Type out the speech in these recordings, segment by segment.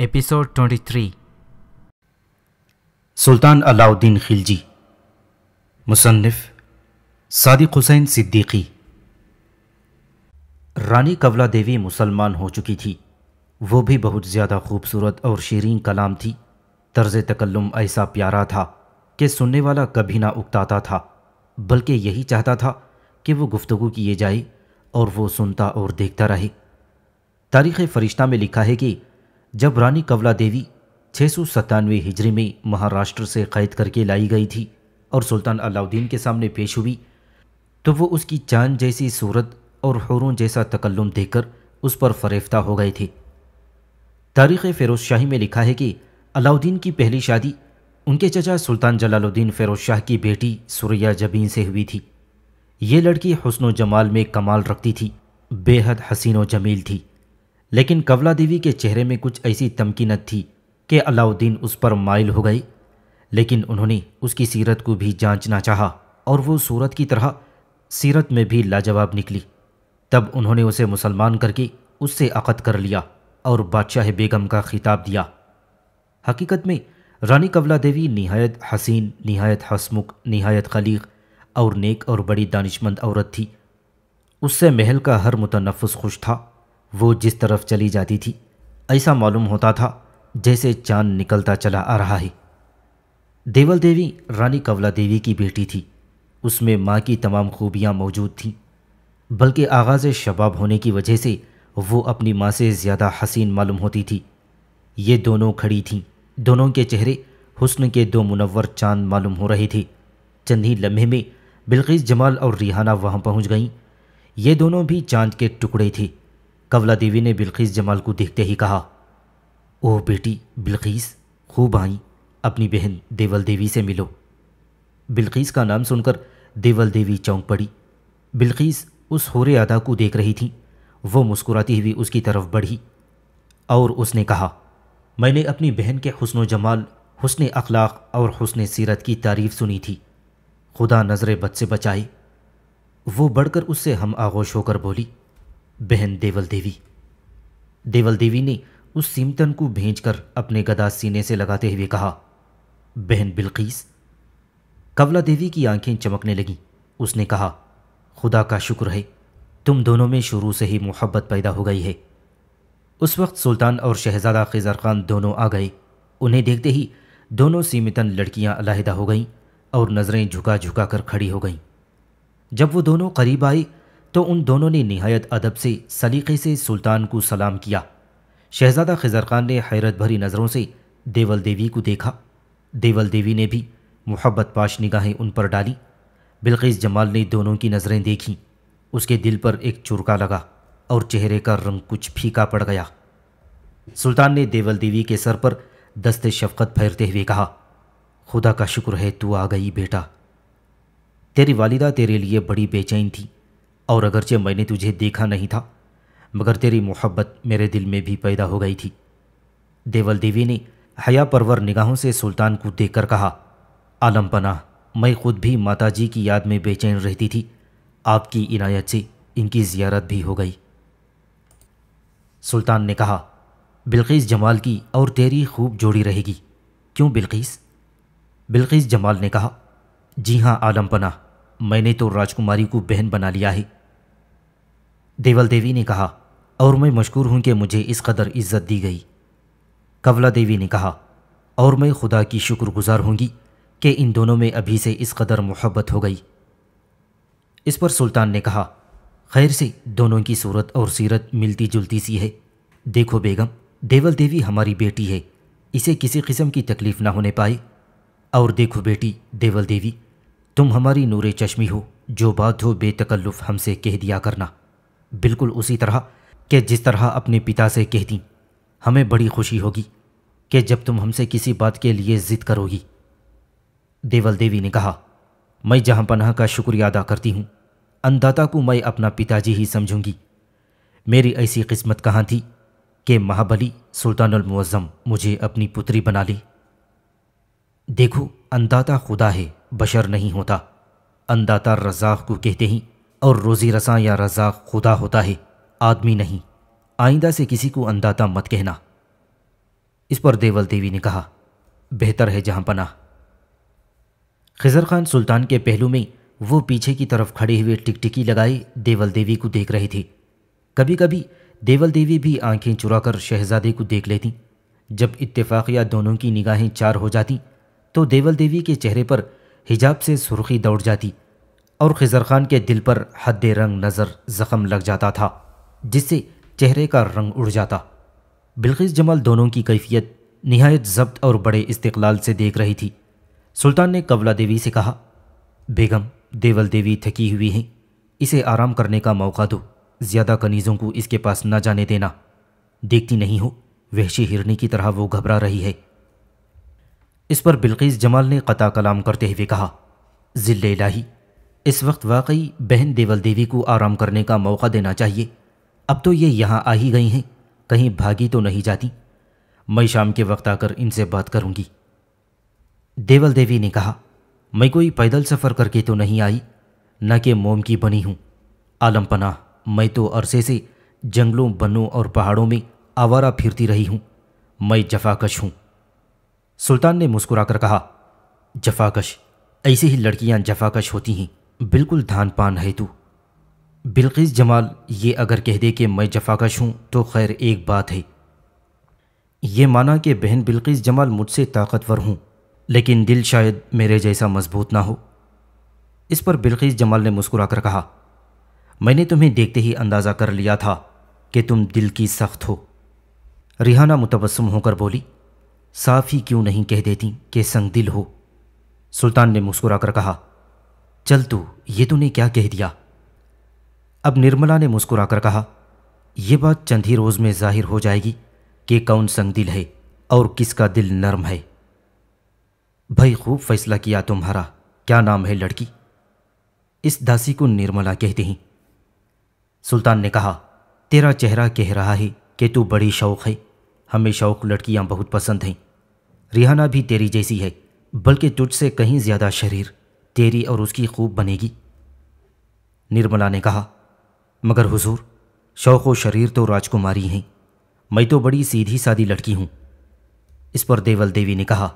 Episode 23 सुल्तान अलाउद्दीन खिलजी मुसन्फ सादिक हुसैन सिद्दीकी रानी कवला देवी मुसलमान हो चुकी थी वो भी बहुत ज़्यादा खूबसूरत और शीरीन कलाम थी तर्ज तकल्लुम ऐसा प्यारा था कि सुनने वाला कभी ना उकताता था बल्कि यही चाहता था कि वो गुफ्तु किए जाए और वो सुनता और देखता रहे तारीख़ फरिश्ता में लिखा है कि जब रानी कवला देवी छः सौ सत्तानवे हिजरी में महाराष्ट्र से कैद करके लाई गई थी और सुल्तान अलाउद्दीन के सामने पेश हुई तो वो उसकी चांद जैसी सूरत और हरों जैसा तकल्लुम देखकर उस पर फरेफ्ता हो गए थे तारीख़ फ़िरोज़ शाही में लिखा है कि अलाउद्दीन की पहली शादी उनके चचा सुल्तान जलालुद्दीन फ़िरोज़ शाह की बेटी सुरैया जबीन से हुई थी ये लड़की हसन जमाल में कमाल रखती थी बेहद हसीन व जमील थी लेकिन कवला देवी के चेहरे में कुछ ऐसी तमकीनत थी कि अलाउद्दीन उस पर माइल हो गए लेकिन उन्होंने उसकी सीरत को भी जांचना चाहा और वो सूरत की तरह सीरत में भी लाजवाब निकली तब उन्होंने उसे मुसलमान करके उससे अकद कर लिया और बादशाह बेगम का खिताब दिया हकीकत में रानी कवला देवी नहायत हसीन नहायत हसमुख नहायत खलीक और नेक और बड़ी दानिशमंद औरत थी उससे महल का हर मुतनफ़ खुश था वो जिस तरफ चली जाती थी ऐसा मालूम होता था जैसे चांद निकलता चला आ रहा है देवल देवी रानी कवला देवी की बेटी थी उसमें माँ की तमाम खूबियाँ मौजूद थीं बल्कि आगाज़ शबाब होने की वजह से वो अपनी माँ से ज़्यादा हसीन मालूम होती थी ये दोनों खड़ी थीं दोनों के चेहरे हुस्न के दो मुनवर चांद मालूम हो रहे थे चंद ही लम्हे में बिल्किस जमाल और रिहाना वहाँ पहुँच गईं ये दोनों भी चांद के टुकड़े थे कवला देवी ने बिल्किस जमाल को देखते ही कहा ओह बेटी बिल्किस खूब आई अपनी बहन देवल देवी से मिलो बिल्किस का नाम सुनकर देवल देवी चौंक पड़ी बिल्किस उस होरे अदा को देख रही थी वो मुस्कुराती हुई उसकी तरफ बढ़ी और उसने कहा मैंने अपनी बहन के हसन जमाल हसन अखलाक और हसन सीरत की तारीफ़ सुनी थी खुदा नज़र बद से बचाई वो बढ़कर उससे हम आगोश होकर बोली बहन देवल देवी देवल देवी ने उस सीमतन को भेज कर अपने गदा सीने से लगाते हुए कहा बहन बिल्कीस कवला देवी की आंखें चमकने लगीं उसने कहा खुदा का शुक्र है तुम दोनों में शुरू से ही मोहब्बत पैदा हो गई है उस वक्त सुल्तान और शहजादा खिजर खान दोनों आ गए उन्हें देखते ही दोनों सीमितन लड़कियां अलहदा हो गईं और नज़रें झुका झुका कर खड़ी हो गईं जब वो दोनों करीब आई तो उन दोनों ने नहायत अदब से सलीके से सुल्तान को सलाम किया शहजादा खिजर खान ने हैरत भरी नज़रों से देवल देवी को देखा देवल देवी ने भी मोहब्बत पाश निगाहें उन पर डाली बिल्किस जमाल ने दोनों की नज़रें देखीं उसके दिल पर एक चुरका लगा और चेहरे का रंग कुछ फीका पड़ गया सुल्तान ने देवल देवी के सर पर दस्ते शफकत फेरते हुए कहा खुदा का शुक्र है तू आ गई बेटा तेरी वालिदा तेरे लिए बड़ी बेचैन थी और अगरचे मैंने तुझे देखा नहीं था मगर तेरी मोहब्बत मेरे दिल में भी पैदा हो गई थी देवल देवी ने हया परवर निगाहों से सुल्तान को देखकर कहा आलम पना मैं खुद भी माताजी की याद में बेचैन रहती थी आपकी इनायत से इनकी ज़ियारत भी हो गई सुल्तान ने कहा बिल्कीस जमाल की और तेरी खूब जोड़ी रहेगी क्यों बिल्कीस बिल्कीस जमाल ने कहा जी हाँ आलम पना मैंने तो राजकुमारी को बहन बना लिया है देवल देवी ने कहा और मैं मशहूर हूं कि मुझे इस कदर इज्जत दी गई कवला देवी ने कहा और मैं खुदा की शुक्रगुजार होंगी कि इन दोनों में अभी से इस कदर मोहब्बत हो गई इस पर सुल्तान ने कहा खैर से दोनों की सूरत और सीरत मिलती जुलती सी है देखो बेगम देवल देवी हमारी बेटी है इसे किसी किस्म की तकलीफ़ ना होने पाए और देखो बेटी देवल देवी तुम हमारी नूर चश्मी हो जो बात हो बेतकल्लुफ़ हमसे कह दिया करना बिल्कुल उसी तरह कि जिस तरह अपने पिता से कह दी हमें बड़ी खुशी होगी कि जब तुम हमसे किसी बात के लिए ज़िद करोगी देवल देवी ने कहा मैं जहाँ पनाह का शुक्रिया अदा करती हूँ अन्नदाता को मैं अपना पिताजी ही समझूंगी मेरी ऐसी किस्मत कहाँ थी कि महाबली सुल्तानमज़म मुझे अपनी पुत्री बना ले देखो अनदाता खुदा है बशर नहीं होता अनदाता रजाक को कहते हैं और रोज़ी रसा या रजाक खुदा होता है आदमी नहीं आइंदा से किसी को अनदाता मत कहना इस पर देवल देवी ने कहा बेहतर है जहां पना खिज़र खान सुल्तान के पहलू में वो पीछे की तरफ खड़े हुए टिकटिकी लगाए देवल देवी को देख रही थी कभी कभी देवल देवी भी आंखें चुराकर शहजादे को देख लेती जब इत्तेफाकिया दोनों की निगाहें चार हो जाती तो देवल देवी के चेहरे पर हिजाब से सुर्खी दौड़ जाती और खिजर खान के दिल पर हद रंग नज़र ज़ख़म लग जाता था जिससे चेहरे का रंग उड़ जाता बिल्किस जमाल दोनों की कैफियत नहायत जब्त और बड़े इस्तलाल से देख रही थी सुल्तान ने कवला देवी से कहा बेगम देवल देवी थकी हुई है इसे आराम करने का मौका दो ज़्यादा कनीज़ों को इसके पास न जाने देना देखती नहीं हो वहशी हिरनी की तरह वो घबरा रही है इस पर बिल्कीस जमाल ने कता कलाम करते हुए कहा जिल्ले लाही इस वक्त वाकई बहन देवल देवी को आराम करने का मौका देना चाहिए अब तो ये यहाँ आ ही गई हैं कहीं भागी तो नहीं जाती मैं शाम के वक्त आकर इनसे बात करूँगी देवल देवी ने कहा मैं कोई पैदल सफ़र करके तो नहीं आई न कि मोम की बनी हूँ आलम पनाह मैं तो अरसे से जंगलों बनों और पहाड़ों में आवारा फिरती रही हूँ मैं जफाकश हूँ सुल्तान ने मुस्कुराकर कहा जफाकश ऐसे ही लड़कियाँ जफाकश होती हैं बिल्कुल धान पान है तू बिल्किस जमाल ये अगर कह दे कि मैं जफाकश हूँ तो खैर एक बात है ये माना कि बहन बिल्किस जमाल मुझसे ताकतवर हूँ लेकिन दिल शायद मेरे जैसा मजबूत ना हो इस पर बिल्किस जमाल ने मुस्कुराकर कहा मैंने तुम्हें देखते ही अंदाज़ा कर लिया था कि तुम दिल की सख्त हो रिहाना मुतबसम होकर बोली साफ ही क्यों नहीं कह देती कि संग दिल हो सुल्तान ने मुस्कुराकर कहा चल तू ये तूने क्या कह दिया अब निर्मला ने मुस्कुराकर कहा यह बात चंद ही रोज़ में जाहिर हो जाएगी कि कौन संग दिल है और किसका दिल नरम है भाई खूब फैसला किया तुम्हारा क्या नाम है लड़की इस दासी को निर्मला कहते हैं सुल्तान ने कहा तेरा चेहरा कह रहा है कि तू बड़ी शौक है हमें शौक लड़कियां बहुत पसंद हैं रिहाना भी तेरी जैसी है बल्कि तुझसे कहीं ज़्यादा शरीर तेरी और उसकी खूब बनेगी निर्मला ने कहा मगर हुजूर शौक व शरीर तो राजकुमारी हैं मैं तो बड़ी सीधी सादी लड़की हूँ इस पर देवल देवी ने कहा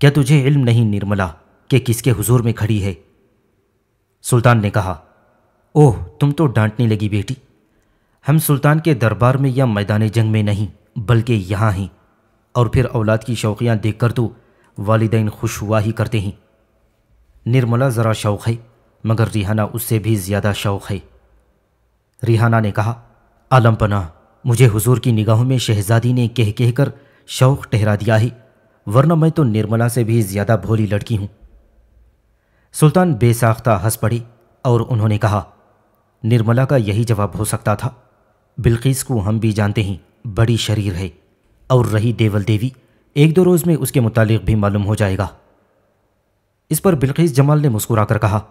क्या तुझे इल्म नहीं निर्मला कि किसके हुजूर में खड़ी है सुल्तान ने कहा ओह तुम तो डांटने लगी बेटी हम सुल्तान के दरबार में या मैदान जंग में नहीं बल्कि यहाँ हैं और फिर औलाद की शौक़ियाँ देख कर तो वालदेन खुश हुआ ही करते हैं निर्मला ज़रा शौक़ है मगर रिहाना उससे भी ज़्यादा शौक़ है रिहाना ने कहा आलम पना मुझे हुजूर की निगाहों में शहजादी ने कह कह कर शौक़ ठहरा दिया है वरना मैं तो निर्मला से भी ज्यादा भोली लड़की हूं सुल्तान बेसाख्ता हंस पड़ी और उन्होंने कहा निर्मला का यही जवाब हो सकता था बिल्किस को हम भी जानते हैं बड़ी शरीर है और रही देवल देवी एक दो रोज़ में उसके मुतालिक भी मालूम हो जाएगा इस पर बिल्किस जमाल ने मुस्कुरा कर कहा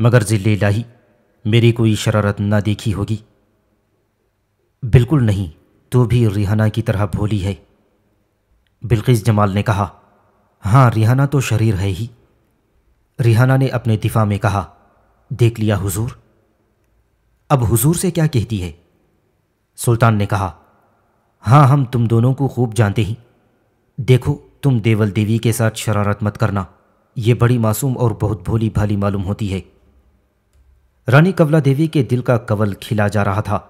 मगर जिले लाही मेरी कोई शरारत ना देखी होगी बिल्कुल नहीं तो भी रिहाना की तरह भोली है बिल्किस जमाल ने कहा हाँ रिहाना तो शरीर है ही रिहाना ने अपने दिफा में कहा देख लिया हुजूर अब हुजूर से क्या कहती है सुल्तान ने कहा हाँ हम तुम दोनों को खूब जानते ही देखो तुम देवल देवी के साथ शरारत मत करना ये बड़ी मासूम और बहुत भोली भाली मालूम होती है रानी कवला देवी के दिल का कवल खिला जा रहा था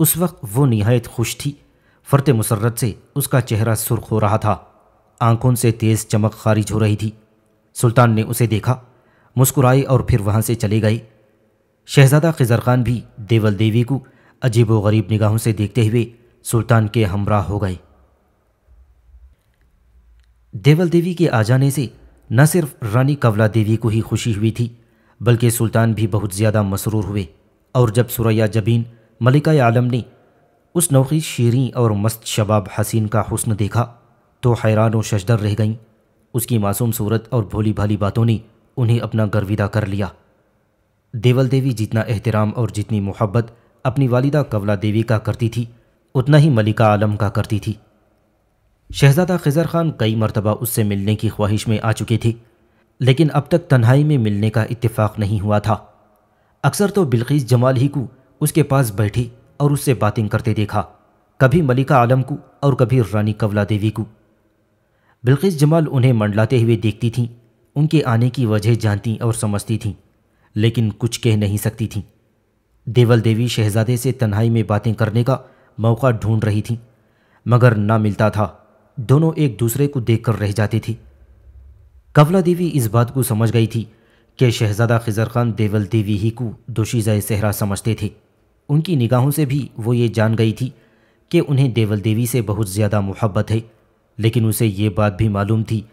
उस वक्त वो निहायत खुश थी फरते मुसरत से उसका चेहरा सुर्ख हो रहा था आंखों से तेज़ चमक खारिज हो रही थी सुल्तान ने उसे देखा मुस्कुराए और फिर वहाँ से चले गए शहजादा खिजर खान भी देवल देवी को अजीब व गरीब निगाहों से देखते हुए सुल्तान के हमराह हो गए देवल देवी के आ जाने से न सिर्फ रानी कवला देवी को ही खुशी हुई थी बल्कि सुल्तान भी बहुत ज़्यादा मसरूर हुए और जब सुरैया जबीन मलिका आलम ने उस नौखी शीरी और मस्त शबाब हसीन का हुस्न देखा तो हैरान और शशदर रह गईं उसकी मासूम सूरत और भोली भाली बातों ने उन्हें अपना गर्विदा कर लिया देवल देवी जितना एहतराम और जितनी मोहब्बत अपनी वालिदा कवला देवी का करती थी उतना ही मलिका आलम का करती थी शहजादा खजर खान कई मरतबा उससे मिलने की ख्वाहिश में आ चुके थे लेकिन अब तक तन्हाई में मिलने का इत्तेफाक नहीं हुआ था अक्सर तो बिल्किस जमाल ही को उसके पास बैठी और उससे बातें करते देखा कभी मलिका आलम को और कभी रानी कवला देवी को बिल्किस जमाल उन्हें मंडलाते हुए देखती थीं उनके आने की वजह जानती और समझती थीं लेकिन कुछ कह नहीं सकती थीं देवल देवी शहजादे से तन्हाई में बातें करने का मौका ढूंढ रही थीं मगर ना मिलता था दोनों एक दूसरे को देखकर रह जाते थे कवला देवी इस बात को समझ गई थी कि शहजादा खिजर खान देवल देवी ही को दोषी जय सहरा समझते थे उनकी निगाहों से भी वो ये जान गई थी कि उन्हें देवल देवी से बहुत ज़्यादा मोहब्बत है लेकिन उसे ये बात भी मालूम थी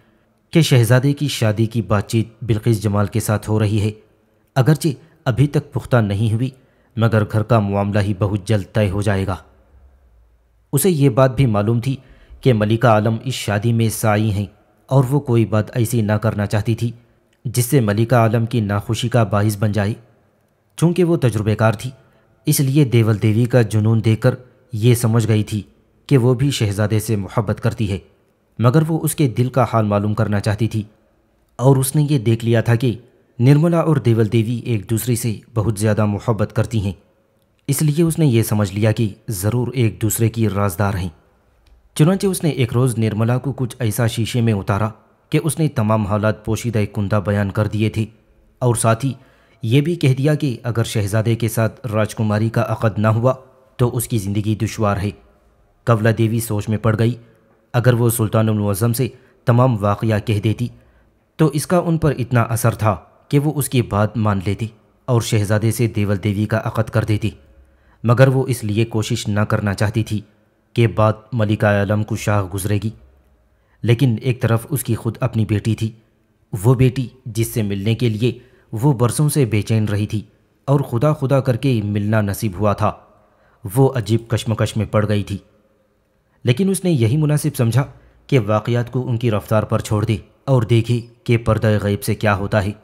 कि शहजादे की शादी की बातचीत बिल्किस जमाल के साथ हो रही है अगरचे अभी तक पुख्ता नहीं हुई मगर घर का मामला ही बहुत जल्द तय हो जाएगा उसे ये बात भी मालूम थी कि मलिका आलम इस शादी में साई हैं और वो कोई बात ऐसी ना करना चाहती थी जिससे मलिका आलम की नाखुशी का बाइस बन जाए चूँकि वो तजुर्बेकार थी इसलिए देवल देवी का जुनून देकर ये समझ गई थी कि वो भी शहजादे से मोहब्बत करती है मगर वो उसके दिल का हाल मालूम करना चाहती थी और उसने ये देख लिया था कि निर्मला और देवल देवी एक दूसरे से बहुत ज़्यादा मोहब्बत करती हैं इसलिए उसने ये समझ लिया कि ज़रूर एक दूसरे की राजदार हैं चुनाचे उसने एक रोज़ निर्मला को कुछ ऐसा शीशे में उतारा कि उसने तमाम हालात पोशीदा कुंदा बयान कर दिए थे और साथ ही ये भी कह दिया कि अगर शहजादे के साथ राजकुमारी का अकद ना हुआ तो उसकी ज़िंदगी दुशवार है कवला देवी सोच में पड़ गई अगर वो सुल्तान से तमाम वाक़ कह देती तो इसका उन पर इतना असर था कि वो उसकी बात मान लेती और शहजादे से देवल देवी का अकद कर देती मगर वो इसलिए कोशिश ना करना चाहती थी कि बात मलिका आलम को शाह गुजरेगी लेकिन एक तरफ उसकी खुद अपनी बेटी थी वो बेटी जिससे मिलने के लिए वो बरसों से बेचैन रही थी और खुदा खुदा करके मिलना नसीब हुआ था वो अजीब कश्मकश में पड़ गई थी लेकिन उसने यही मुनासिब समझा कि वाक़ात को उनकी रफ़्तार पर छोड़ दे और देखे कि पर्दा गैब से क्या होता है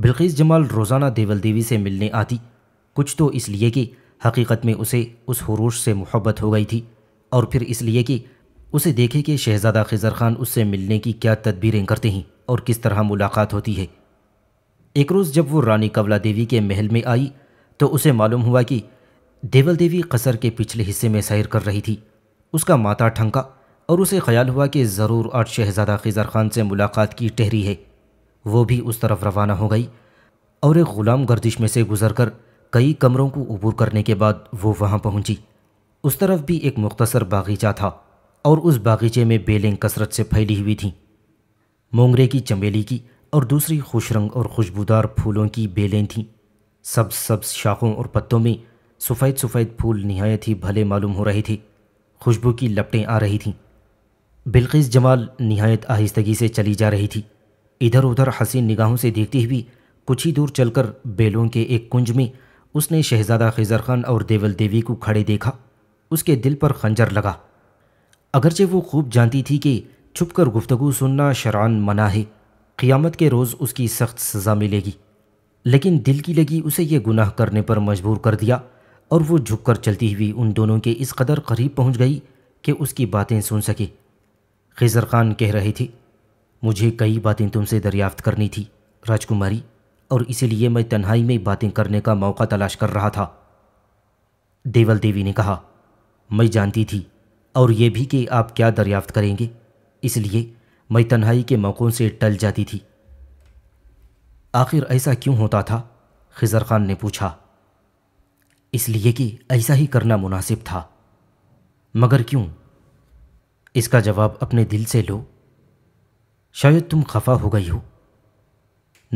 बिल्किस जमाल रोज़ाना देवल देवी से मिलने आती कुछ तो इसलिए कि हकीकत में उसे उस हरूश से मोहब्बत हो गई थी और फिर इसलिए कि उसे देखे कि शहज़ादा खज़र ख़ान उससे मिलने की क्या तदबीरें करते हैं और किस तरह मुलाकात होती है एक रोज़ जब वो रानी कवला देवी के महल में आई तो उसे मालूम हुआ कि देवल देवी कसर के पिछले हिस्से में सैर कर रही थी उसका माता ठंका और उसे ख्याल हुआ कि ज़रूर आज शहज़ादा खिजर खान से मुलाकात की ठहरी है वो भी उस तरफ रवाना हो गई और एक ग़ुलाम गर्दिश में से गुजर कर कई कमरों को अबूर करने के बाद वो वहाँ पहुँची उस तरफ भी एक मुख्तसर बागीचा था और उस बागीचे में बेलें कसरत से फैली हुई थीं मोंगरे की चमेली की और दूसरी खुश रंग और खुशबूदार फूलों की बेलें थीं सब्ज सब्ज शाखों और पत्तों में सफ़ेद सफ़ेद फूल नहायत ही भले मालूम हो रहे थे खुशबू की लपटें आ रही थीं बिल्किस जमाल नहायत आहिस्तगी से चली जा रही थी इधर उधर हसीन निगाहों से देखती हुई कुछ ही दूर चलकर बेलों के एक कुंज में उसने शहजादा खिजर खान और देवल देवी को खड़े देखा उसके दिल पर खंजर लगा अगरचे वो खूब जानती थी कि छुपकर गुफ्तगु सुनना शरान मना है क़ियामत के रोज़ उसकी सख्त सज़ा मिलेगी लेकिन दिल की लगी उसे यह गुनाह करने पर मजबूर कर दिया और वो झुककर चलती हुई उन दोनों के इस कदर करीब पहुंच गई कि उसकी बातें सुन सके खिजर खान कह रहे थे मुझे कई बातें तुमसे दरियाफ्त करनी थी राजकुमारी और इसीलिए मैं तन्हाई में बातें करने का मौका तलाश कर रहा था देवल देवी ने कहा मैं जानती थी और ये भी कि आप क्या दरियाफ्त करेंगे इसलिए मैं तन्हाई के मौक़ों से टल जाती थी आखिर ऐसा क्यों होता था खिजर खान ने पूछा इसलिए कि ऐसा ही करना मुनासिब था मगर क्यों इसका जवाब अपने दिल से लो शायद तुम खफा हो गई हो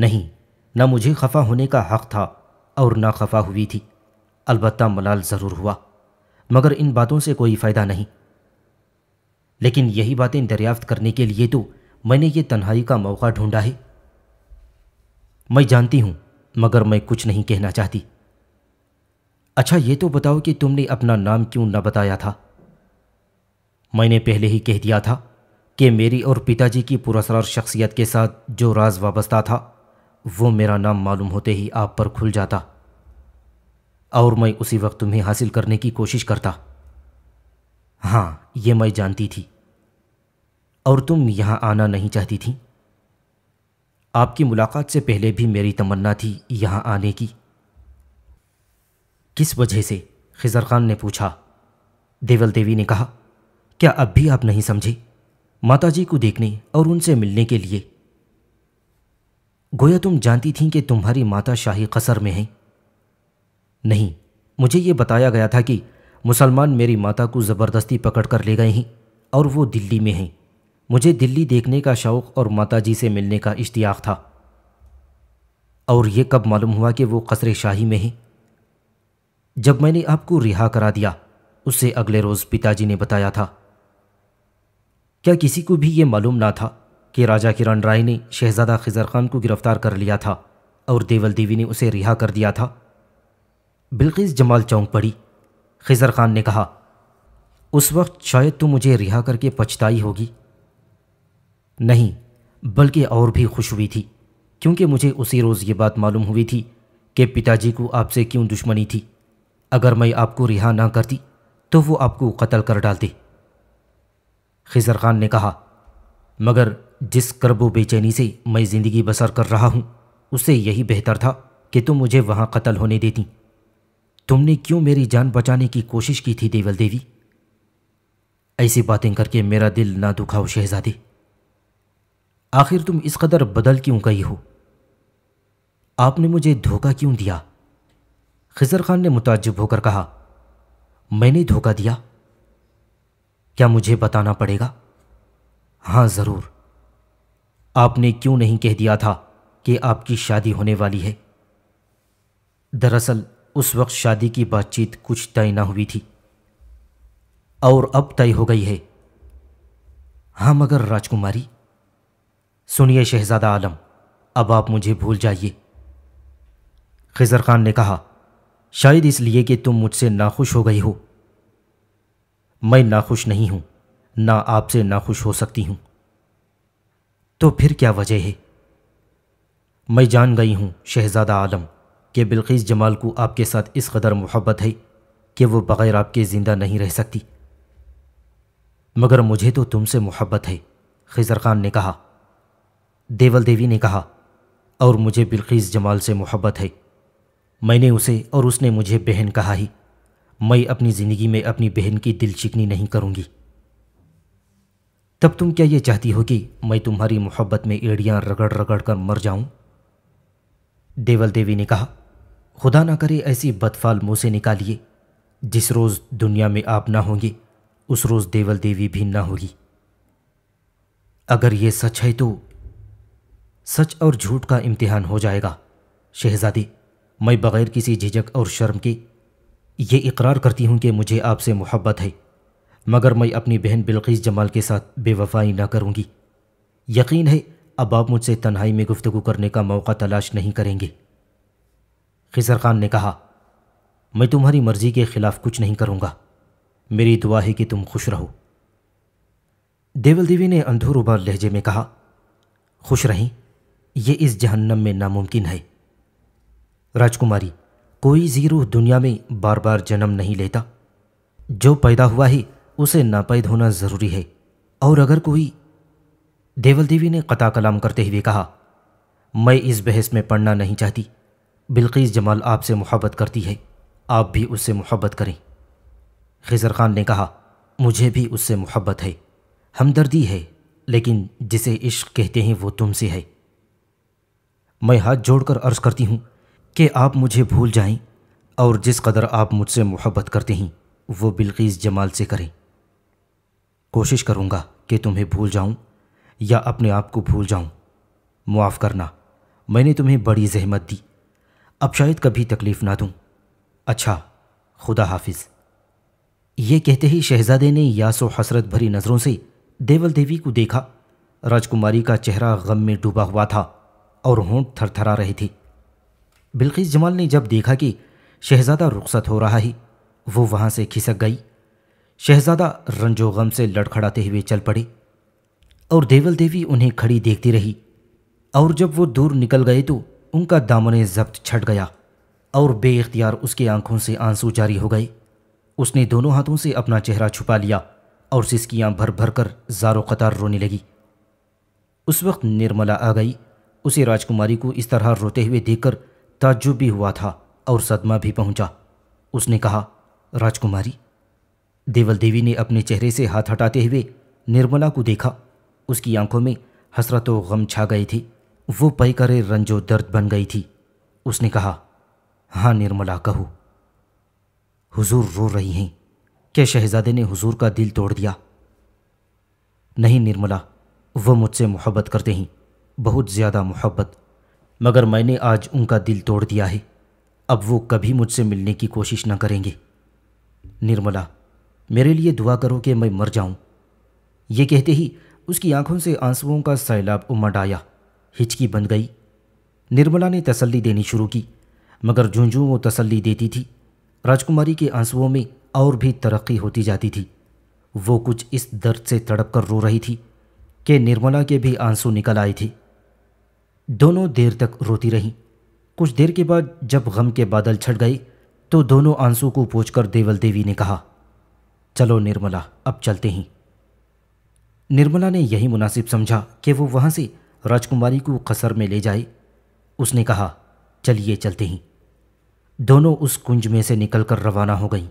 नहीं ना मुझे खफा होने का हक था और ना खफा हुई थी अलबत्ता मलाल ज़रूर हुआ मगर इन बातों से कोई फ़ायदा नहीं लेकिन यही बातें दरियाफ्त करने के लिए तो मैंने ये तन्हाई का मौका ढूंढा है मैं जानती हूं मगर मैं कुछ नहीं कहना चाहती अच्छा ये तो बताओ कि तुमने अपना नाम क्यों ना बताया था मैंने पहले ही कह दिया था कि मेरी और पिताजी की पुरस्कार शख्सियत के साथ जो राज वाबस्ता था वो मेरा नाम मालूम होते ही आप पर खुल जाता और मैं उसी वक्त तुम्हें हासिल करने की कोशिश करता हाँ ये मैं जानती थी और तुम यहाँ आना नहीं चाहती थी आपकी मुलाकात से पहले भी मेरी तमन्ना थी यहाँ आने की किस वजह से खिजर खान ने पूछा देवल देवी ने कहा क्या अब भी आप नहीं समझे माताजी को देखने और उनसे मिलने के लिए गोया तुम जानती थी कि तुम्हारी माता शाही कसर में हैं नहीं मुझे ये बताया गया था कि मुसलमान मेरी माता को ज़बरदस्ती पकड़ कर ले गए हैं और वो दिल्ली में हैं मुझे दिल्ली देखने का शौक़ और माताजी से मिलने का इश्तियाक था और ये कब मालूम हुआ कि वो कसर शाही में हैं जब मैंने आपको रिहा करा दिया उससे अगले रोज़ पिताजी ने बताया था क्या किसी को भी ये मालूम ना था कि राजा किरण राय ने शहजादा खिजर खान को गिरफ्तार कर लिया था और देवल देवी ने उसे रिहा कर दिया था बिल्किस जमाल चौंक पड़ी खिजर खान ने कहा उस वक्त शायद तू मुझे रिहा करके पछताई होगी नहीं बल्कि और भी खुश हुई थी क्योंकि मुझे उसी रोज़ ये बात मालूम हुई थी कि पिताजी को आपसे क्यों दुश्मनी थी अगर मैं आपको रिहा ना करती तो वो आपको कत्ल कर डालते खिजर खान ने कहा मगर जिस करबो बेचैनी से मैं ज़िंदगी बसर कर रहा हूँ उससे यही बेहतर था कि तुम मुझे वहाँ कत्ल होने देती तुमने क्यों मेरी जान बचाने की कोशिश की थी देवल देवी ऐसी बातें करके मेरा दिल ना दुखाओ शहजादी आखिर तुम इस कदर बदल क्यों गई हो आपने मुझे धोखा क्यों दिया खिजर खान ने मुताजब होकर कहा मैंने धोखा दिया क्या मुझे बताना पड़ेगा हां ज़रूर आपने क्यों नहीं कह दिया था कि आपकी शादी होने वाली है दरअसल उस वक्त शादी की बातचीत कुछ तय ना हुई थी और अब तय हो गई है हाँ मगर राजकुमारी सुनिए शहजादा आलम अब आप मुझे भूल जाइए खिजर खान ने कहा शायद इसलिए कि तुम मुझसे नाखुश हो गई हो मैं नाखुश नहीं हूं ना आपसे नाखुश हो सकती हूं तो फिर क्या वजह है मैं जान गई हूं शहजादा आलम कि बिल्किस जमाल को आपके साथ इस कदर मोहब्बत है कि वो बग़ैर आपके ज़िंदा नहीं रह सकती मगर मुझे तो तुमसे मोहब्बत है खिजर खान ने कहा देवल देवी ने कहा और मुझे बिल्किस जमाल से मोहब्बत है मैंने उसे और उसने मुझे बहन कहा ही मैं अपनी ज़िंदगी में अपनी बहन की दिल चिकनी नहीं करूँगी तब तुम क्या यह चाहती हो कि मैं तुम्हारी मोहब्बत में एड़ियाँ रगड़ रगड़ कर मर जाऊँ देवल देवी ने कहा खुदा ना करे ऐसी बदफाल मुँह से निकालिए जिस रोज़ दुनिया में आप ना होंगे उस रोज़ देवल देवी भी ना होगी अगर ये सच है तो सच और झूठ का इम्तिहान हो जाएगा शहजादी मैं बग़ैर किसी झिझक और शर्म के ये इकरार करती हूँ कि मुझे आपसे मोहब्बत है मगर मैं अपनी बहन बिल्किस जमाल के साथ बेवफाई ना करूँगी यकीन है अब आप मुझसे तन्हाई में गुफ्तु करने का मौका तलाश नहीं करेंगे खिजर खान ने कहा मैं तुम्हारी मर्जी के खिलाफ कुछ नहीं करूँगा मेरी दुआ है कि तुम खुश रहो देवल देवी ने अंधूर उबार लहजे में कहा खुश रहें यह इस जहन्नम में नामुमकिन है राजकुमारी कोई जीरो दुनिया में बार बार जन्म नहीं लेता जो पैदा हुआ है उसे नापैद होना ज़रूरी है और अगर कोई देवल देवी ने कता कलाम करते हुए कहा मैं इस बहस में पढ़ना नहीं चाहती बिल्कीस जमाल आपसे मोहब्बत करती है आप भी उससे मोहब्बत करें खजर खान ने कहा मुझे भी उससे मोहब्बत है हमदर्दी है लेकिन जिसे इश्क कहते हैं वो तुमसे है मैं हाथ जोड़कर अर्ज़ करती हूँ कि आप मुझे भूल जाएं और जिस कदर आप मुझसे मोहब्बत करते हैं वो बिल्कीस जमाल से करें कोशिश करूँगा कि तुम्हें भूल जाऊँ या अपने आप को भूल जाऊँ मुआफ़ करना मैंने तुम्हें बड़ी जहमत दी अब शायद कभी तकलीफ ना दूँ अच्छा खुदा हाफिज ये कहते ही शहजादे ने यासो हसरत भरी नज़रों से देवल देवी को देखा राजकुमारी का चेहरा गम में डूबा हुआ था और होंठ थरथरा रही थी बिल्किस जमाल ने जब देखा कि शहजादा रुखसत हो रहा ही वो वहाँ से खिसक गई शहजादा रंजो गम से लड़खड़ाते हुए चल पड़े और देवल देवी उन्हें खड़ी देखती रही और जब वो दूर निकल गए तो उनका दामन जब्त छट गया और बेअख्तियार उसकी आंखों से आंसू जारी हो गए उसने दोनों हाथों से अपना चेहरा छुपा लिया और सिसकियाँ भर भर कर जारो कतार रोने लगी उस वक्त निर्मला आ गई उसे राजकुमारी को इस तरह रोते हुए देखकर ताज्जुब भी हुआ था और सदमा भी पहुंचा। उसने कहा राजकुमारी देवल देवी ने अपने चेहरे से हाथ हटाते हुए निर्मला को देखा उसकी आंखों में हसरत व गम छा गई थी वो पैकरे रंजो दर्द बन गई थी उसने कहा हाँ निर्मला कहो हुजूर रो रही हैं क्या शहजादे ने हुजूर का दिल तोड़ दिया नहीं निर्मला वो मुझसे मोहब्बत करते हैं बहुत ज़्यादा मोहब्बत मगर मैंने आज उनका दिल तोड़ दिया है अब वो कभी मुझसे मिलने की कोशिश ना करेंगे निर्मला मेरे लिए दुआ करो कि मैं मर जाऊं। ये कहते ही उसकी आंखों से आंसुओं का सैलाब उमड़ आया हिचकी बन गई निर्मला ने तसल्ली देनी शुरू की मगर जूं वो तसल्ली देती थी राजकुमारी के आंसुओं में और भी तरक्की होती जाती थी वो कुछ इस दर्द से तड़प कर रो रही थी कि निर्मला के भी आंसू निकल आए थे दोनों देर तक रोती रहीं कुछ देर के बाद जब गम के बादल छट गए तो दोनों आंसू को पूछकर देवल देवी ने कहा चलो निर्मला अब चलते हैं निर्मला ने यही मुनासिब समझा कि वो वहाँ से राजकुमारी को कसर में ले जाए उसने कहा चलिए चलते ही दोनों उस कुंज में से निकलकर रवाना हो गईं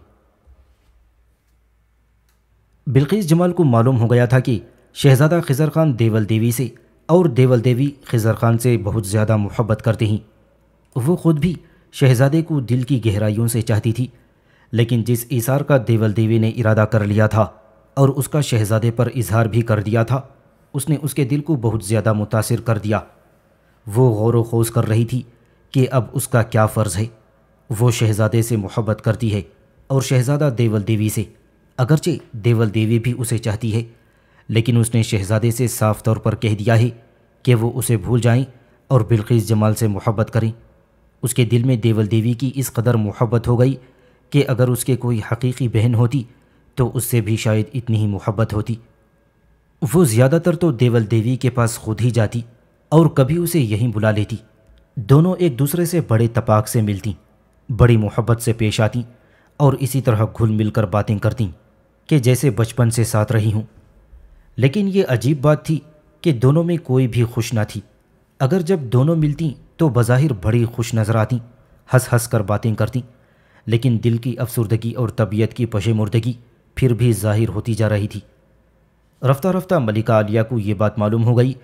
बिल्किस जमाल को मालूम हो गया था कि शहज़ादा खिजर खान देवल देवी से और देवल देवी खिजर खान से बहुत ज़्यादा मोहब्बत करती हैं वो खुद भी शहज़ादे को दिल की गहराइयों से चाहती थी लेकिन जिस इशार का देवल देवी ने इरादा कर लिया था और उसका शहज़ादे पर इजहार भी कर दिया था उसने उसके दिल को बहुत ज़्यादा मुतासर कर दिया वो गौर वोज कर रही थी कि अब उसका क्या फ़र्ज़ है वो शहज़ादे से मोहब्बत करती है और शहज़ादा देवल देवी से अगरचे देवल देवी भी उसे चाहती है लेकिन उसने शहज़ादे से साफ तौर पर कह दिया है कि वो उसे भूल जाएं और बिल्किस जमाल से मोहब्बत करें उसके दिल में देवल देवी की इस कदर मोहब्बत हो गई कि अगर उसके कोई हकीकी बहन होती तो उससे भी शायद इतनी ही मोहब्बत होती वो ज़्यादातर तो देवल देवी के पास खुद ही जाती और कभी उसे यहीं बुला लेती दोनों एक दूसरे से बड़े तपाक से मिलती बड़ी मोहब्बत से पेश आती और इसी तरह घुल मिलकर बातें करती कि जैसे बचपन से साथ रही हूँ लेकिन ये अजीब बात थी कि दोनों में कोई भी खुश ना थी अगर जब दोनों मिलती तो बज़ाहिर बड़ी खुश नज़र आती हंस हंस कर बातें करती लेकिन दिल की अफसरदगी और तबीयत की पशेमुर्दगी फिर भी जाहिर होती जा रही थी रफ्ता रफ्ता मलिका आलिया को ये बात मालूम हो गई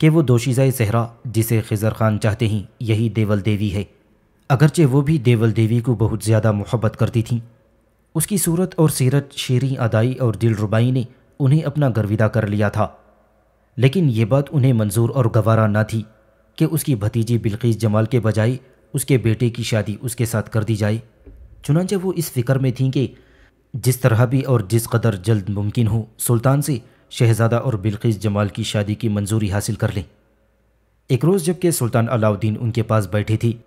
कि वो दोशीज़ा सहरा जिसे खिजर खान चाहते हैं यही देवल देवी है अगरचे वो भी देवल देवी को बहुत ज़्यादा मोहब्बत करती थी उसकी सूरत और सीरत शेरी अदाई और दिल रुबाई ने उन्हें अपना गर्विदा कर लिया था लेकिन ये बात उन्हें मंजूर और गवारा ना थी कि उसकी भतीजी बिल्किस जमाल के बजाय उसके बेटे की शादी उसके साथ कर दी जाए चुनाचे वो इस फिक्र में थी कि जिस तरह भी और जिस कदर जल्द मुमकिन हो सुल्तान से शहजादा और बिल्किस जमाल की शादी की मंजूरी हासिल कर लें एक रोज़ जबकि सुल्तान अलाउद्दीन उनके पास बैठी थी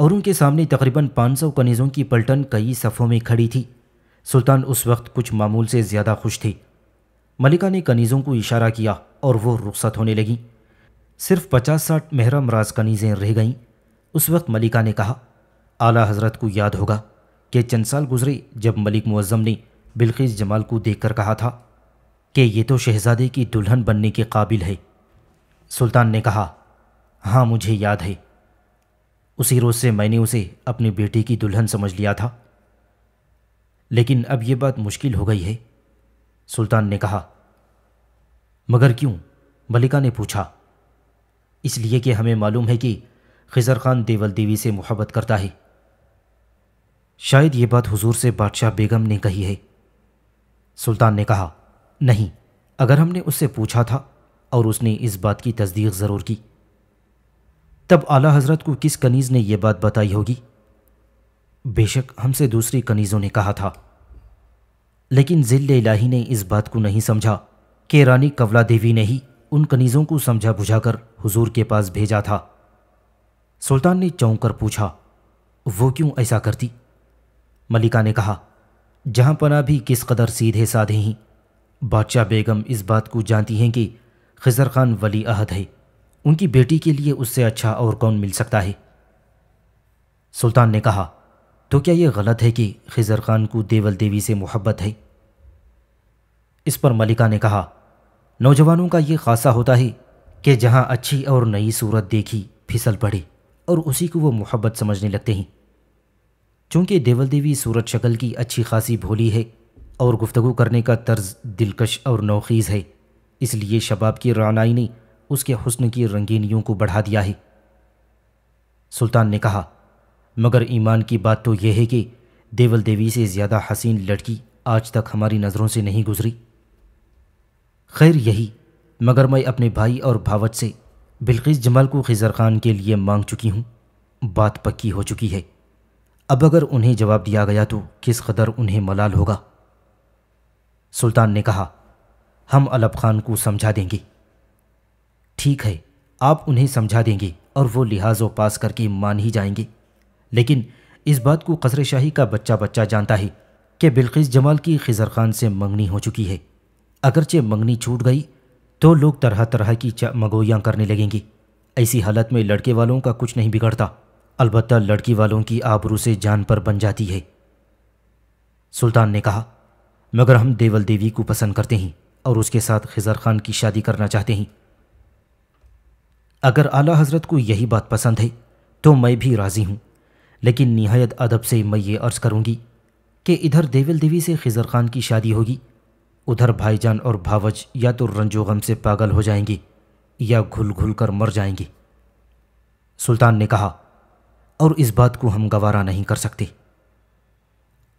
और उनके सामने तकरीबन 500 कनीज़ों की पलटन कई सफ़ों में खड़ी थी सुल्तान उस वक्त कुछ मामूल से ज़्यादा खुश थी मलिका ने कनीज़ों को इशारा किया और वो रुखसत होने लगी सिर्फ पचास साठ महरम राज कनीज़ें रह गईं उस वक्त मलिका ने कहा आला हजरत को याद होगा कि चंद साल गुजरे जब मलिक मुअज़म ने बिल्किस जमाल को देखकर कहा था कि ये तो शहजादे की दुल्हन बनने के काबिल है सुल्तान ने कहा हाँ मुझे याद है उसी रोज़ से मैंने उसे अपनी बेटी की दुल्हन समझ लिया था लेकिन अब यह बात मुश्किल हो गई है सुल्तान ने कहा मगर क्यों मलिका ने पूछा इसलिए कि हमें मालूम है कि खिजर खान देवल देवी से मोहब्बत करता है शायद ये बात हुजूर से बादशाह बेगम ने कही है सुल्तान ने कहा नहीं अगर हमने उससे पूछा था और उसने इस बात की तस्दीक ज़रूर की तब आला हजरत को किस कनीज़ ने यह बात बताई होगी बेशक हमसे दूसरी कनीज़ों ने कहा था लेकिन जिल्ल इलाही ने इस बात को नहीं समझा कि रानी कवला देवी ने ही उन कनीज़ों को समझा बुझाकर हुजूर के पास भेजा था सुल्तान ने चौंक कर पूछा वो क्यों ऐसा करती मलिका ने कहा जहां पना भी किस कदर सीधे साधे ही बादशाह बेगम इस बात को जानती हैं कि खजर खान वली अहद है उनकी बेटी के लिए उससे अच्छा और कौन मिल सकता है सुल्तान ने कहा तो क्या यह गलत है कि खजर खान को देवल देवी से मोहब्बत है इस पर मलिका ने कहा नौजवानों का यह खासा होता है कि जहाँ अच्छी और नई सूरत देखी फिसल पड़े और उसी को वो मोहब्बत समझने लगते हैं चूँकि देवल देवी सूरत शक्ल की अच्छी खासी भोली है और गुफ्तु करने का तर्ज दिलकश और नौखीज़ है इसलिए शबाब की रानाई ने उसके हुस्न की रंगीनियों को बढ़ा दिया है सुल्तान ने कहा मगर ईमान की बात तो यह है कि देवल देवी से ज़्यादा हसीन लड़की आज तक हमारी नज़रों से नहीं गुजरी खैर यही मगर मैं अपने भाई और भावच से बिल्किस जमाल को खिजर खान के लिए मांग चुकी हूँ बात पक्की हो चुकी है अब अगर उन्हें जवाब दिया गया तो किस कदर उन्हें मलाल होगा सुल्तान ने कहा हम अलब खान को समझा देंगे ठीक है आप उन्हें समझा देंगे और वो लिहाजो पास करके मान ही जाएंगे लेकिन इस बात को कसर शाही का बच्चा बच्चा जानता है कि बिल्किस जमाल की खिजर खान से मंगनी हो चुकी है अगरचे मंगनी छूट गई तो लोग तरह तरह की मगोयाँ करने लगेंगे ऐसी हालत में लड़के वालों का कुछ नहीं बिगड़ता अलबत्त लड़की वालों की आबरू से जान पर बन जाती है सुल्तान ने कहा मगर हम देवल देवी को पसंद करते हैं और उसके साथ खिजर खान की शादी करना चाहते हैं अगर आला हजरत को यही बात पसंद है तो मैं भी राज़ी हूँ लेकिन नहायत अदब से मैं ये अर्ज़ करूँगी कि इधर देवल देवी से खिजर खान की शादी होगी उधर भाईजान और भावज या तो रंजो गम से पागल हो जाएंगे या घुल घुल कर मर जाएंगे सुल्तान ने कहा और इस बात को हम गवारा नहीं कर सकते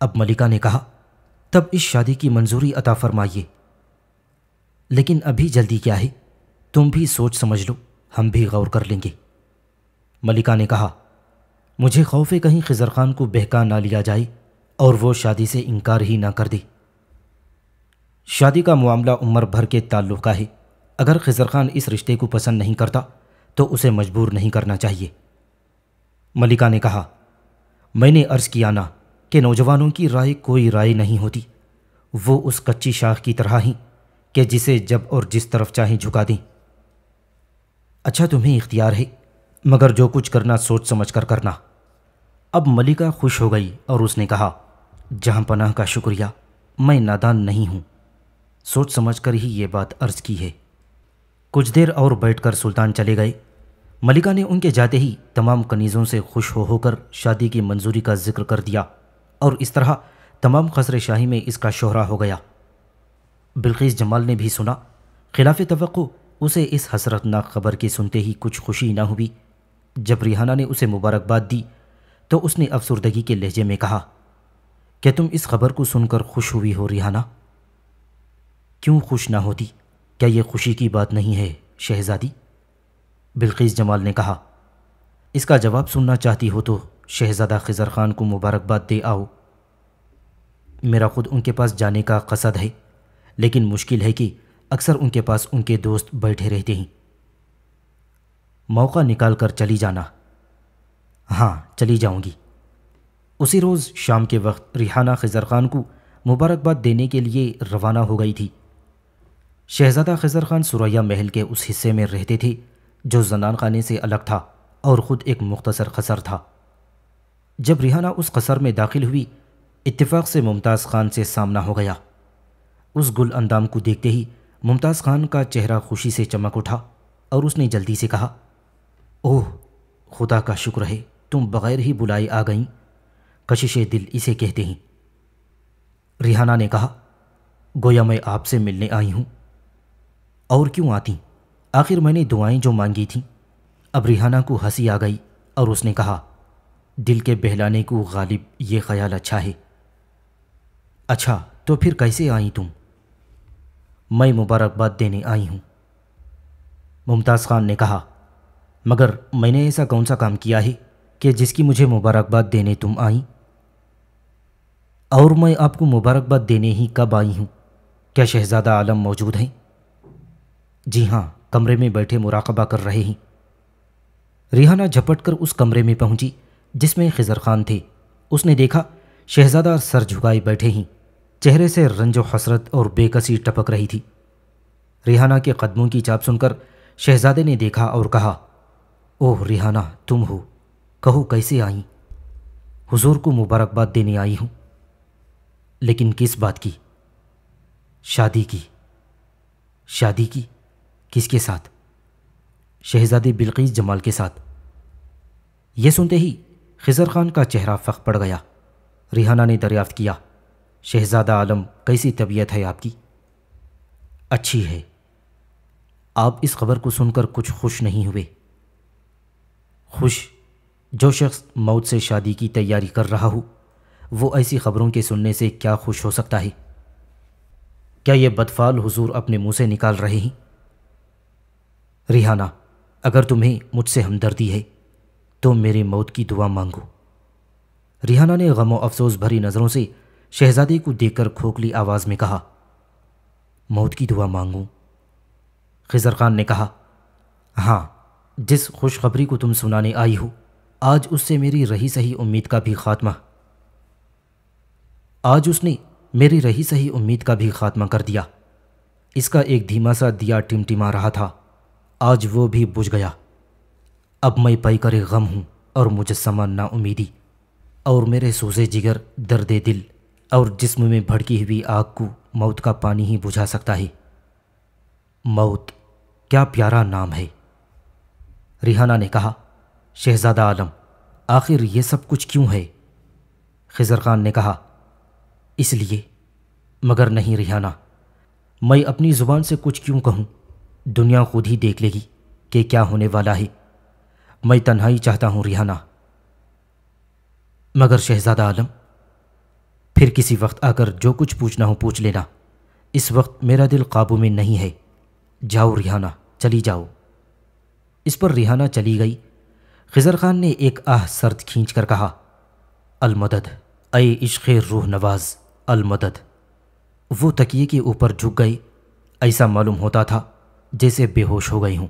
अब मलिका ने कहा तब इस शादी की मंजूरी अता फरमाइए लेकिन अभी जल्दी क्या है तुम भी सोच समझ लो हम भी गौर कर लेंगे मलिका ने कहा मुझे खौफ कहीं खिजर खान को बहका ना लिया जाए और वो शादी से इनकार ही ना कर दे शादी का मामला उम्र भर के ताल्लुक़ का है अगर खिजर खान इस रिश्ते को पसंद नहीं करता तो उसे मजबूर नहीं करना चाहिए मलिका ने कहा मैंने अर्ज़ किया ना कि नौजवानों की राय कोई राय नहीं होती वो उस कच्ची शाख की तरह ही कि जिसे जब और जिस तरफ चाहें झुका दें अच्छा तुम्हें इख्तियार है मगर जो कुछ करना सोच समझ कर करना अब मलिका खुश हो गई और उसने कहा जहां पनाह का शुक्रिया मैं नादान नहीं हूं सोच समझ कर ही ये बात अर्ज की है कुछ देर और बैठकर सुल्तान चले गए मलिका ने उनके जाते ही तमाम कनीज़ों से खुश हो होकर शादी की मंजूरी का जिक्र कर दिया और इस तरह तमाम खसरे शाही में इसका शोहरा हो गया बिल्किस जमाल ने भी सुना खिलाफ तो उसे इस हसरतनाक खबर की सुनते ही कुछ खुशी ना हुई जब रिहाना ने उसे मुबारकबाद दी तो उसने अफसरदगी के लहजे में कहा क्या तुम इस खबर को सुनकर खुश हुई हो रिहाना क्यों खुश ना होती क्या यह खुशी की बात नहीं है शहजादी बिल्किस जमाल ने कहा इसका जवाब सुनना चाहती हो तो शहज़ादा खज़र ख़ान को मुबारकबाद दे आओ मेरा ख़ुद उनके पास जाने का कसद है लेकिन मुश्किल है कि अक्सर उनके पास उनके दोस्त बैठे रहते हैं मौका निकाल कर चली जाना हाँ चली जाऊंगी उसी रोज़ शाम के वक्त रिहाना खज़र ख़ान को मुबारकबाद देने के लिए रवाना हो गई थी शहज़ादा खज़र ख़ान सुरैया महल के उस हिस्से में रहते थे जो जनान खाने से अलग था और ख़ुद एक मुख्तसर खसर था जब रिहाना उस कसर में दाखिल हुई इत्तेफाक से मुमताज़ खान से सामना हो गया उस गुल अंदाम को देखते ही मुमताज़ खान का चेहरा खुशी से चमक उठा और उसने जल्दी से कहा ओह खुदा का शुक्र है तुम बग़ैर ही बुलाई आ गईं कशिश दिल इसे कहते हैं रिहाना ने कहा गोया मैं आपसे मिलने आई हूँ और क्यों आती आखिर मैंने दुआएं जो मांगी थीं अब रिहाना को हंसी आ गई और उसने कहा दिल के बहलाने को गालिब ये ख्याल अच्छा है अच्छा तो फिर कैसे आई तुम मैं मुबारकबाद देने आई हूं मुमताज़ ख़ान ने कहा मगर मैंने ऐसा कौन सा काम किया है कि जिसकी मुझे मुबारकबाद देने तुम आई और मैं आपको मुबारकबाद देने ही कब आई हूं क्या शहज़ादा आलम मौजूद हैं जी हाँ कमरे में बैठे मुराकबा कर रहे हैं रिहाना झपट कर उस कमरे में पहुंची जिसमें खिजर खान थे उसने देखा शहजादा सर झुकाए बैठे ही चेहरे से रंजो हसरत और बेकसी टपक रही थी रिहाना के कदमों की चाप सुनकर शहजादे ने देखा और कहा ओह रिहाना तुम हो कहो कैसे आई हुजूर को मुबारकबाद देने आई हूँ लेकिन किस बात की शादी की शादी की किसके साथ शहजादी बिल्कीस जमाल के साथ यह सुनते ही खिजर खान का चेहरा फख पड़ गया रिहाना ने दरियाफ्त किया शहजादा आलम कैसी तबीयत है आपकी अच्छी है आप इस खबर को सुनकर कुछ खुश नहीं हुए खुश जो शख्स मौत से शादी की तैयारी कर रहा हो वो ऐसी खबरों के सुनने से क्या खुश हो सकता है क्या ये बदफाल हुजूर अपने मुंह से निकाल रहे हैं रिहाना अगर तुम्हें मुझसे हमदर्दी है तो मेरी मौत की दुआ मांगो रिहाना ने गमो अफसोस भरी नज़रों से शहजादे को देखकर खोखली आवाज़ में कहा मौत की दुआ मांगू खिजर खान ने कहा हां जिस खुशखबरी को तुम सुनाने आई हो आज उससे मेरी रही सही उम्मीद का भी खात्मा आज उसने मेरी रही सही उम्मीद का भी खात्मा कर दिया इसका एक धीमा सा दिया टिमटिमा रहा था आज वो भी बुझ गया अब मैं पैकर गम हूँ और मुझे समा ना उम्मीदी और मेरे सोजे जिगर दर्द दिल और जिस्म में भड़की हुई आग को मौत का पानी ही बुझा सकता है मौत क्या प्यारा नाम है रिहाना ने कहा शहजादा आलम आखिर ये सब कुछ क्यों है खिजर खान ने कहा इसलिए मगर नहीं रिहाना मैं अपनी ज़ुबान से कुछ क्यों कहूँ दुनिया खुद ही देख लेगी कि क्या होने वाला है मैं तन्हाई चाहता हूँ रिहाना मगर शहज़ादा आलम फिर किसी वक्त आकर जो कुछ पूछना हो पूछ लेना इस वक्त मेरा दिल काबू में नहीं है जाओ रिहाना चली जाओ इस पर रिहाना चली गई खिज़र खान ने एक आह सर्द खींच कर कहा अलमदद अय इश्क रूह नवाज अलमदद वो तकिए के ऊपर झुक गई ऐसा मालूम होता था जैसे बेहोश हो गई हूँ